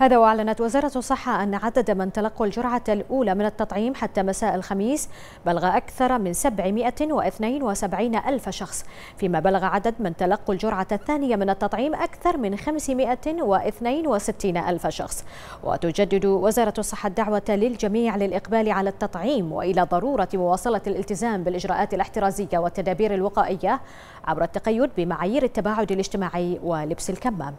هذا وأعلنت وزارة الصحة أن عدد من تلقوا الجرعة الأولى من التطعيم حتى مساء الخميس بلغ أكثر من 772 ألف شخص فيما بلغ عدد من تلقوا الجرعة الثانية من التطعيم أكثر من 562 ألف شخص وتجدد وزارة الصحة الدعوة للجميع للإقبال على التطعيم وإلى ضرورة مواصلة الالتزام بالإجراءات الاحترازية والتدابير الوقائية عبر التقيد بمعايير التباعد الاجتماعي ولبس الكمام